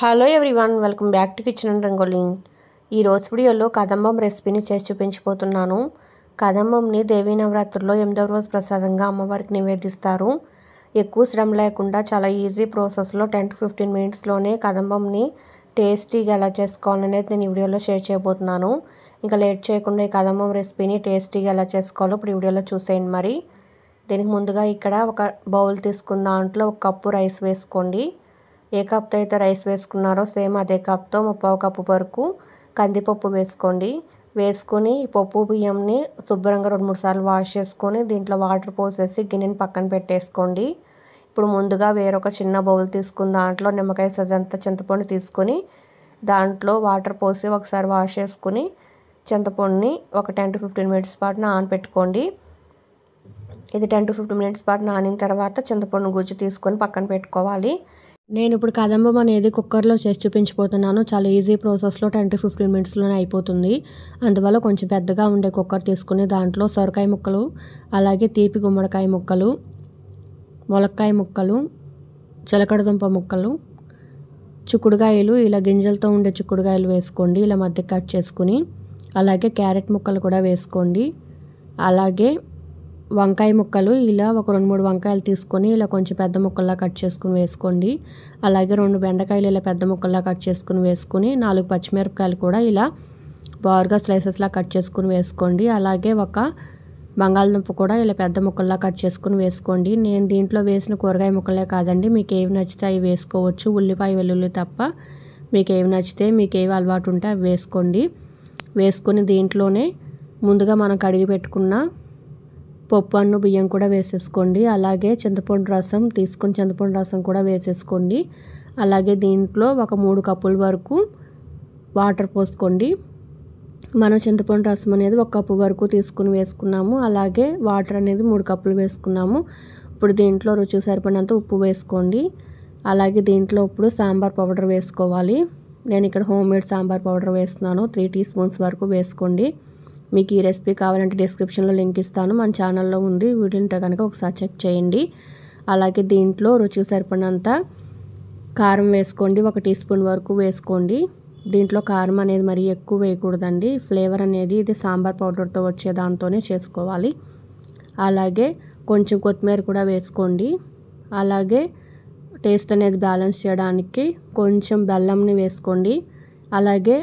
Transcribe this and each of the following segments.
hello everyone welcome back to kitchen and ఈ రోజు వీడియోలో కదంబం రెసిపీని చేసి చూపించిపోతున్నాను కదంబంని దేవీ నవరాత్రుల్లో ఎనిమిదవ రోజు ప్రసాదంగా అమ్మవారికి నివేదిస్తారు ఎక్కువ శ్రమ లేకుండా చాలా ఈజీ ప్రాసెస్లో టెన్ టు ఫిఫ్టీన్ మినిట్స్లోనే కదంబంని టేస్టీగా ఎలా చేసుకోవాలనేది నేను ఈ వీడియోలో షేర్ చేయబోతున్నాను ఇంకా లేట్ చేయకుండా ఈ కదంబం రెసిపీని టేస్టీగా ఎలా చేసుకోవాలో ఇప్పుడు ఈ వీడియోలో చూసేయండి మరి దీనికి ముందుగా ఇక్కడ ఒక బౌల్ తీసుకున్న దాంట్లో ఒక కప్పు రైస్ వేసుకోండి ఏ కప్తో అయితే రైస్ వేసుకున్నారో సేమ్ అదే కప్తో ముప్పావు కప్పు వరకు కందిపప్పు వేసుకోండి వేసుకొని పప్పు బియ్యంని శుభ్రంగా రెండు మూడు సార్లు వాష్ చేసుకొని దీంట్లో వాటర్ పోసేసి గిన్నెని పక్కన పెట్టేసుకోండి ఇప్పుడు ముందుగా వేరొక చిన్న బౌల్ తీసుకుని దాంట్లో నిమ్మకాయ సజంత చింతపండు తీసుకొని దాంట్లో వాటర్ పోసి ఒకసారి వాష్ చేసుకుని చింతపండుని ఒక టెన్ టు ఫిఫ్టీన్ మినిట్స్ పాటు పెట్టుకోండి ఇది టెన్ టు ఫిఫ్టీన్ మినిట్స్ పాటు నానిన తర్వాత చింతపండు గుజ్జు తీసుకొని పక్కన పెట్టుకోవాలి నేను ఇప్పుడు కదంబం అనేది కుక్కర్లో చేసి చూపించిపోతున్నాను చాలా ఈజీ ప్రాసెస్లో టెన్ టు ఫిఫ్టీన్ మినిట్స్లోనే అయిపోతుంది అందువల్ల కొంచెం పెద్దగా ఉండే కుక్కర్ తీసుకుని దాంట్లో సొరకాయ ముక్కలు అలాగే తీపి గుమ్మడికాయ ముక్కలు మొలక్కాయ ముక్కలు చిలకడదుంప ముక్కలు చిక్కుడుగాయలు ఇలా గింజలతో ఉండే చిక్కుడుగాయలు వేసుకోండి ఇలా మధ్య కట్ చేసుకుని అలాగే క్యారెట్ ముక్కలు కూడా వేసుకోండి అలాగే వంకాయ ముక్కలు ఇలా ఒక రెండు మూడు వంకాయలు తీసుకొని ఇలా కొంచెం పెద్ద ముక్కల్లా కట్ చేసుకుని వేసుకోండి అలాగే రెండు బెండకాయలు ఇలా పెద్ద ముక్కల్లా కట్ చేసుకుని వేసుకుని నాలుగు పచ్చిమిరపకాయలు కూడా ఇలా బారుగా స్లైసెస్లా కట్ చేసుకుని వేసుకోండి అలాగే ఒక బంగాళదుంప కూడా ఇలా పెద్ద ముక్కల్లా కట్ చేసుకుని వేసుకోండి నేను దీంట్లో వేసిన కూరగాయ ముక్కలే కాదండి మీకు ఏవి నచ్చితే అవి వేసుకోవచ్చు ఉల్లిపాయ వెల్లుల్లి తప్ప మీకు ఏవి నచ్చితే మీకు ఏవి అలవాటు ఉంటే అవి వేసుకోండి వేసుకొని దీంట్లోనే ముందుగా మనం కడిగి పెట్టుకున్న పప్పు అన్ను బియ్యం కూడా వేసేసుకోండి అలాగే చింతపండు రసం తీసుకుని చింతపండు రసం కూడా వేసేసుకోండి అలాగే దీంట్లో ఒక మూడు కప్పుల వరకు వాటర్ పోసుకోండి మనం చింతపండు రసం అనేది ఒక కప్పు వరకు తీసుకుని వేసుకున్నాము అలాగే వాటర్ అనేది మూడు కప్పులు వేసుకున్నాము ఇప్పుడు దీంట్లో రుచి సరిపడినంత ఉప్పు వేసుకోండి అలాగే దీంట్లో ఇప్పుడు సాంబార్ పౌడర్ వేసుకోవాలి నేను ఇక్కడ హోమ్ మేడ్ సాంబార్ పౌడర్ వేస్తున్నాను త్రీ టీ స్పూన్స్ వరకు వేసుకోండి మీకు ఈ రెసిపీ కావాలంటే డిస్క్రిప్షన్లో లింక్ ఇస్తాను మన ఛానల్లో ఉంది వీడియోంటే కనుక ఒకసారి చెక్ చేయండి అలాగే దీంట్లో రుచికి సరిపడినంత కారం వేసుకోండి ఒక టీ స్పూన్ వరకు వేసుకోండి దీంట్లో కారం అనేది మరీ ఎక్కువ వేయకూడదండి ఫ్లేవర్ అనేది ఇది సాంబార్ పౌడర్తో వచ్చే దాంతోనే చేసుకోవాలి అలాగే కొంచెం కొత్తిమీర కూడా వేసుకోండి అలాగే టేస్ట్ అనేది బ్యాలెన్స్ చేయడానికి కొంచెం బెల్లంని వేసుకోండి అలాగే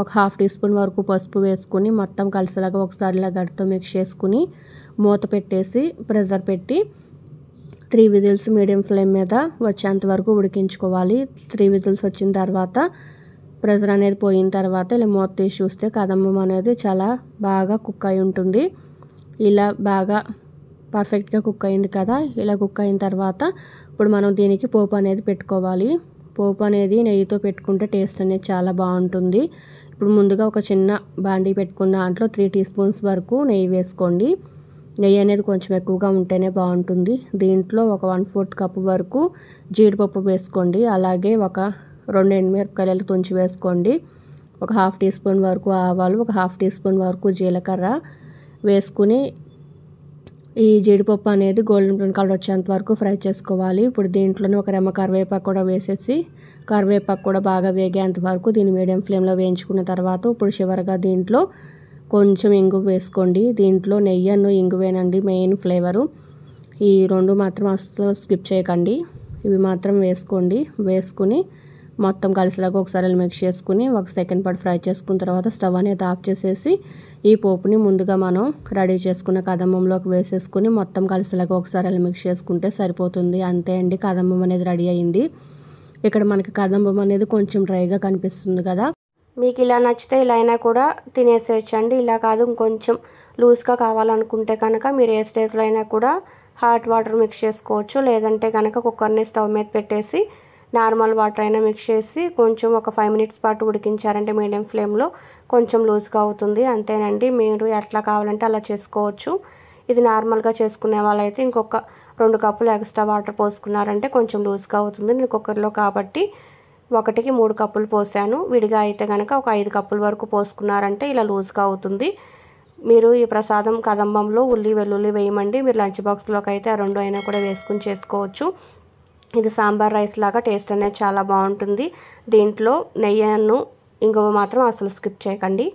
ఒక హాఫ్ టీ స్పూన్ వరకు పసుపు వేసుకుని మొత్తం కలిసేలాగా ఒకసారి ఇలా గడితో మిక్స్ చేసుకుని మూత పెట్టేసి ప్రెషర్ పెట్టి త్రీ విజిల్స్ మీడియం ఫ్లేమ్ మీద వచ్చేంత వరకు ఉడికించుకోవాలి త్రీ విజిల్స్ వచ్చిన తర్వాత ప్రెజర్ అనేది పోయిన తర్వాత ఇలా మూత తీసి చూస్తే కదంబం అనేది చాలా బాగా కుక్ అయి ఉంటుంది ఇలా బాగా పర్ఫెక్ట్గా కుక్ అయింది కదా ఇలా కుక్ అయిన తర్వాత ఇప్పుడు మనం దీనికి పోపు అనేది పెట్టుకోవాలి పోపు అనేది నెయ్యితో పెట్టుకుంటే టేస్ట్ అనేది చాలా బాగుంటుంది ఇప్పుడు ముందుగా ఒక చిన్న బాండీ పెట్టుకున్న దాంట్లో త్రీ టీ స్పూన్స్ వరకు నెయ్యి వేసుకోండి నెయ్యి అనేది కొంచెం ఎక్కువగా ఉంటేనే బాగుంటుంది దీంట్లో ఒక వన్ ఫోర్త్ కప్ వరకు జీడిపప్పు వేసుకోండి అలాగే ఒక రెండు ఎండుమిరపకాయలు తుంచి వేసుకోండి ఒక హాఫ్ టీ స్పూన్ వరకు ఆవాలు ఒక హాఫ్ టీ స్పూన్ వరకు జీలకర్ర వేసుకుని ఈ జీడిపప్పు అనేది గోల్డెన్ బ్రౌన్ కలర్ వచ్చేంత వరకు ఫ్రై చేసుకోవాలి ఇప్పుడు దీంట్లోనే ఒక రెమ్మ కరివేపాకు కూడా వేసేసి కరివేపాకు కూడా బాగా వేగేంత వరకు దీన్ని మీడియం ఫ్లేమ్లో వేయించుకున్న తర్వాత ఇప్పుడు చివరిగా దీంట్లో కొంచెం ఇంగు వేసుకోండి దీంట్లో నెయ్యను వేనండి మెయిన్ ఫ్లేవరు ఈ రెండు మాత్రం అస్సలు స్కిప్ చేయకండి ఇవి మాత్రం వేసుకోండి వేసుకుని మొత్తం కలిసిలాగా ఒకసారి ఇలా మిక్స్ చేసుకుని ఒక సెకండ్ పాటు ఫ్రై చేసుకున్న తర్వాత స్టవ్ అనేది ఆఫ్ చేసేసి ఈ పోపుని ముందుగా మనం రెడీ చేసుకున్న కదంబంలోకి వేసేసుకుని మొత్తం కలిసిలాగా ఒకసారి ఇలా మిక్స్ చేసుకుంటే సరిపోతుంది అంతే అండి కదంబం అనేది రెడీ అయింది ఇక్కడ మనకి కదంబం అనేది కొంచెం డ్రైగా కనిపిస్తుంది కదా మీకు ఇలా నచ్చితే ఇలా అయినా కూడా అండి ఇలా కాదు ఇంకొంచెం లూజ్గా కావాలనుకుంటే కనుక మీరు ఏ స్టేజ్లో అయినా కూడా హాట్ వాటర్ మిక్స్ చేసుకోవచ్చు లేదంటే కనుక కుక్కర్ని స్టవ్ మీద పెట్టేసి నార్మల్ వాటర్ అయినా మిక్స్ చేసి కొంచెం ఒక ఫైవ్ మినిట్స్ పాటు ఉడికించారంటే మీడియం ఫ్లేమ్లో కొంచెం లూజ్గా అవుతుంది అంతేనండి మీరు ఎట్లా కావాలంటే అలా చేసుకోవచ్చు ఇది నార్మల్గా చేసుకునే వాళ్ళైతే ఇంకొక రెండు కప్పులు ఎక్స్ట్రా వాటర్ పోసుకున్నారంటే కొంచెం లూజ్గా అవుతుంది నేను కుక్కర్లో కాబట్టి ఒకటికి మూడు కప్పులు పోసాను విడిగా అయితే కనుక ఒక ఐదు కప్పుల వరకు పోసుకున్నారంటే ఇలా లూజ్గా అవుతుంది మీరు ఈ ప్రసాదం కదంబంలో ఉల్లి వెల్లుల్లి వేయమండి మీరు లంచ్ బాక్స్లోకి అయితే ఆ రెండు అయినా కూడా వేసుకుని చేసుకోవచ్చు ఇది సాంబార్ రైస్ లాగా టేస్ట్ అనేది చాలా బాగుంటుంది దీంట్లో నెయ్యను ఇంకొక మాత్రం అసలు స్కిప్ చేయకండి